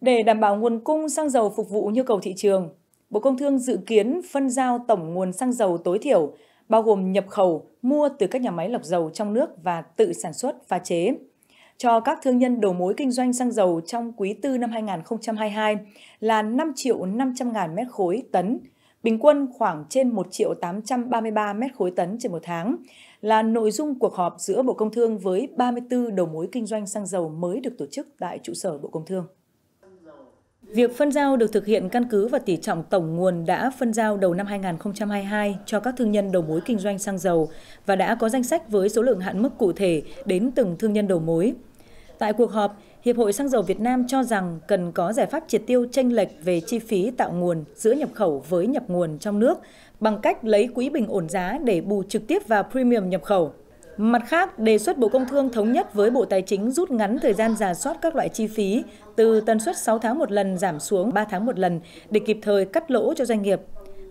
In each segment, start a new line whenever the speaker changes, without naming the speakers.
Để đảm bảo nguồn cung xăng dầu phục vụ nhu cầu thị trường, Bộ Công Thương dự kiến phân giao tổng nguồn xăng dầu tối thiểu, bao gồm nhập khẩu, mua từ các nhà máy lọc dầu trong nước và tự sản xuất, pha chế, cho các thương nhân đầu mối kinh doanh xăng dầu trong quý 4 năm 2022 là 5 triệu 500 ngàn mét khối tấn, bình quân khoảng trên 1 triệu 833 mét khối tấn trên một tháng, là nội dung cuộc họp giữa Bộ Công Thương với 34 đầu mối kinh doanh xăng dầu mới được tổ chức tại trụ sở Bộ Công Thương. Việc phân giao được thực hiện căn cứ và tỷ trọng tổng nguồn đã phân giao đầu năm 2022 cho các thương nhân đầu mối kinh doanh xăng dầu và đã có danh sách với số lượng hạn mức cụ thể đến từng thương nhân đầu mối. Tại cuộc họp, Hiệp hội Xăng dầu Việt Nam cho rằng cần có giải pháp triệt tiêu tranh lệch về chi phí tạo nguồn giữa nhập khẩu với nhập nguồn trong nước bằng cách lấy quỹ bình ổn giá để bù trực tiếp vào premium nhập khẩu. Mặt khác, đề xuất Bộ Công Thương thống nhất với Bộ Tài chính rút ngắn thời gian giả soát các loại chi phí từ tần suất 6 tháng một lần giảm xuống 3 tháng một lần để kịp thời cắt lỗ cho doanh nghiệp.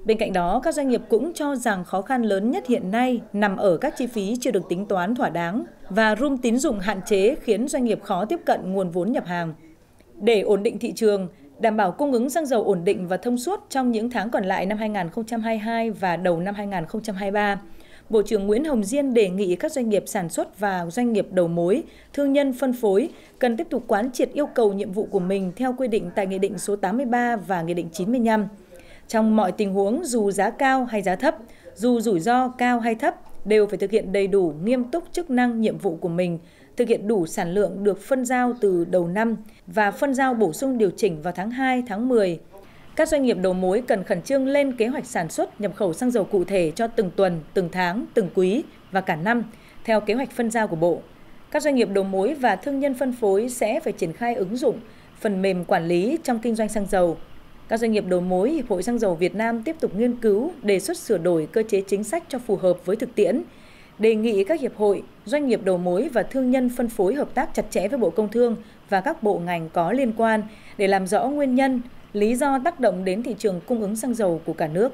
Bên cạnh đó, các doanh nghiệp cũng cho rằng khó khăn lớn nhất hiện nay nằm ở các chi phí chưa được tính toán thỏa đáng và room tín dụng hạn chế khiến doanh nghiệp khó tiếp cận nguồn vốn nhập hàng. Để ổn định thị trường, đảm bảo cung ứng xăng dầu ổn định và thông suốt trong những tháng còn lại năm 2022 và đầu năm 2023, Bộ trưởng Nguyễn Hồng Diên đề nghị các doanh nghiệp sản xuất và doanh nghiệp đầu mối, thương nhân phân phối cần tiếp tục quán triệt yêu cầu nhiệm vụ của mình theo quy định tại Nghị định số 83 và Nghị định 95. Trong mọi tình huống, dù giá cao hay giá thấp, dù rủi ro cao hay thấp, đều phải thực hiện đầy đủ nghiêm túc chức năng nhiệm vụ của mình, thực hiện đủ sản lượng được phân giao từ đầu năm và phân giao bổ sung điều chỉnh vào tháng 2, tháng 10 các doanh nghiệp đầu mối cần khẩn trương lên kế hoạch sản xuất nhập khẩu xăng dầu cụ thể cho từng tuần, từng tháng, từng quý và cả năm theo kế hoạch phân giao của Bộ. Các doanh nghiệp đầu mối và thương nhân phân phối sẽ phải triển khai ứng dụng phần mềm quản lý trong kinh doanh xăng dầu. Các doanh nghiệp đầu mối Hiệp hội xăng dầu Việt Nam tiếp tục nghiên cứu đề xuất sửa đổi cơ chế chính sách cho phù hợp với thực tiễn, đề nghị các hiệp hội, doanh nghiệp đầu mối và thương nhân phân phối hợp tác chặt chẽ với Bộ Công Thương và các bộ ngành có liên quan để làm rõ nguyên nhân, lý do tác động đến thị trường cung ứng xăng dầu của cả nước